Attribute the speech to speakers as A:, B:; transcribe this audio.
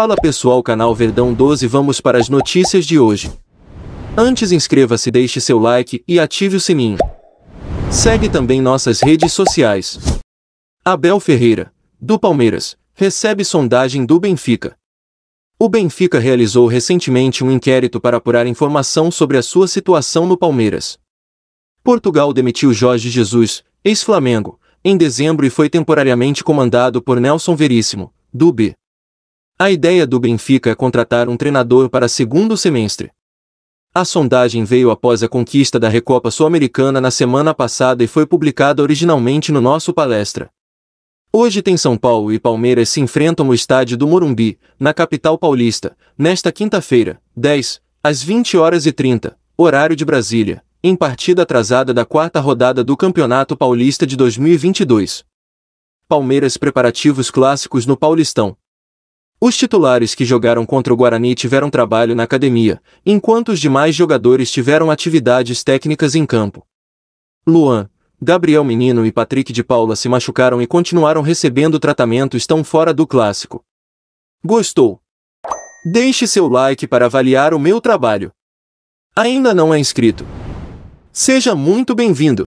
A: Fala pessoal, canal Verdão 12, vamos para as notícias de hoje. Antes inscreva-se, deixe seu like e ative o sininho. Segue também nossas redes sociais. Abel Ferreira, do Palmeiras, recebe sondagem do Benfica. O Benfica realizou recentemente um inquérito para apurar informação sobre a sua situação no Palmeiras. Portugal demitiu Jorge Jesus, ex-Flamengo, em dezembro e foi temporariamente comandado por Nelson Veríssimo, do B. A ideia do Benfica é contratar um treinador para segundo semestre. A sondagem veio após a conquista da Recopa Sul-Americana na semana passada e foi publicada originalmente no nosso palestra. Hoje tem São Paulo e Palmeiras se enfrentam no estádio do Morumbi, na capital paulista, nesta quinta-feira, 10, às 20 horas e 30, horário de Brasília, em partida atrasada da quarta rodada do Campeonato Paulista de 2022. Palmeiras preparativos clássicos no Paulistão. Os titulares que jogaram contra o Guarani tiveram trabalho na academia, enquanto os demais jogadores tiveram atividades técnicas em campo. Luan, Gabriel Menino e Patrick de Paula se machucaram e continuaram recebendo tratamento estão fora do clássico. Gostou? Deixe seu like para avaliar o meu trabalho. Ainda não é inscrito? Seja muito bem-vindo!